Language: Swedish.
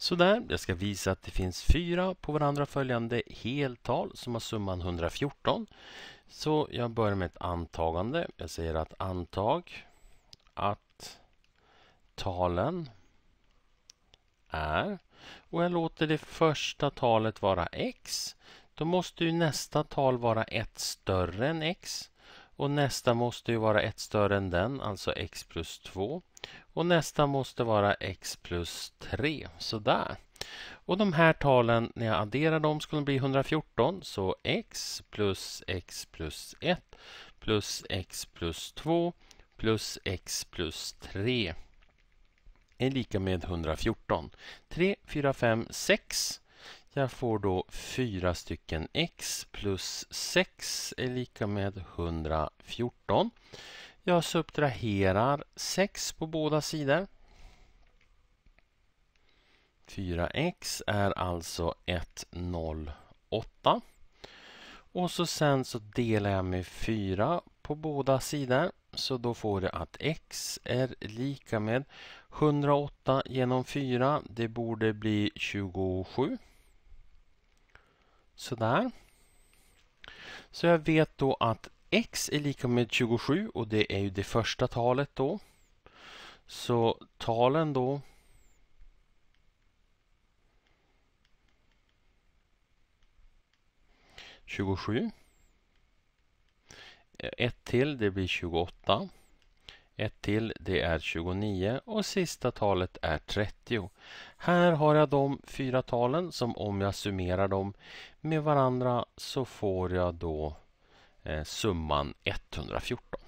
Sådär, jag ska visa att det finns fyra på varandra följande heltal som har summan 114. Så jag börjar med ett antagande. Jag säger att antag att talen är och jag låter det första talet vara x. Då måste ju nästa tal vara ett större än x. Och nästa måste ju vara ett större än den, alltså x plus 2. Och nästa måste vara x plus 3, sådär. Och de här talen, när jag adderar dem, skulle bli 114. Så x plus x plus 1 plus x plus 2 plus x plus 3 är lika med 114. 3, 4, 5, 6 jag får då 4 stycken x plus 6 är lika med 114. Jag subtraherar 6 på båda sidor. 4x är alltså 108. Och så sen så delar jag med 4 på båda sidor. Så då får jag att x är lika med 108 genom 4. Det borde bli 27. Sådär. Så jag vet då att x är lika med 27 och det är ju det första talet då. Så talen då Tjugosju. Ett till, det blir tjugoåtta. Ett till, det är 29 och sista talet är 30. Här har jag de fyra talen som om jag summerar dem med varandra så får jag då eh, summan 114.